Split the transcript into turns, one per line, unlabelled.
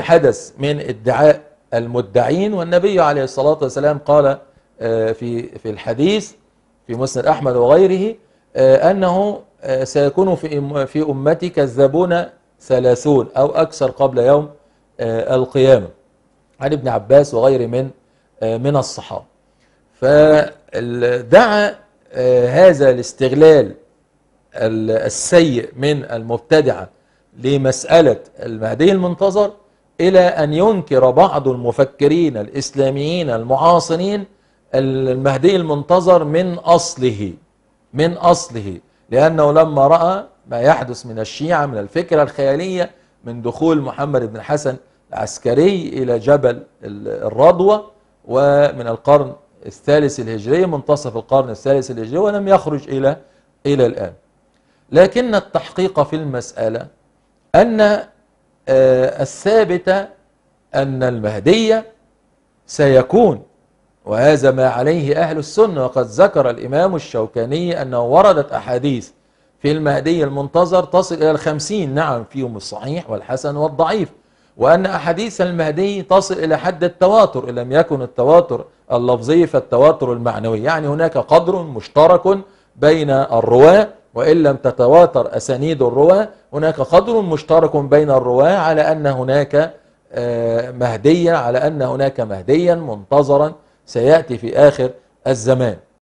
حدث من ادعاء المدعين والنبي عليه الصلاة والسلام قال آه، في في الحديث في مسند أحمد وغيره آه، أنه آه، سيكون في في أمتي كذابون ثلاثون أو أكثر قبل يوم القيامة عن ابن عباس وغير من من الصحابة فدعا هذا الاستغلال السيء من المبتدعة لمسألة المهدي المنتظر إلى أن ينكر بعض المفكرين الإسلاميين المعاصرين المهدي المنتظر من أصله من أصله لأنه لما رأى ما يحدث من الشيعة من الفكرة الخيالية من دخول محمد بن حسن العسكري إلى جبل الرضوة ومن القرن الثالث الهجري منتصف القرن الثالث الهجري ولم يخرج إلى إلى الآن لكن التحقيق في المسألة أن آه، الثابتة أن المهدية سيكون وهذا ما عليه أهل السنة وقد ذكر الإمام الشوكاني أنه وردت أحاديث في المهدي المنتظر تصل إلى الخمسين نعم فيهم الصحيح والحسن والضعيف وأن أحاديث المهدي تصل إلى حد التواتر إن لم يكن التواتر اللفظي فالتواتر المعنوي يعني هناك قدر مشترك بين الرواة وإن لم تتواتر أسانيد الرواة هناك قدر مشترك بين الرواة على أن هناك آه، مهدية على أن هناك مهديا منتظرا سيأتي في آخر الزمان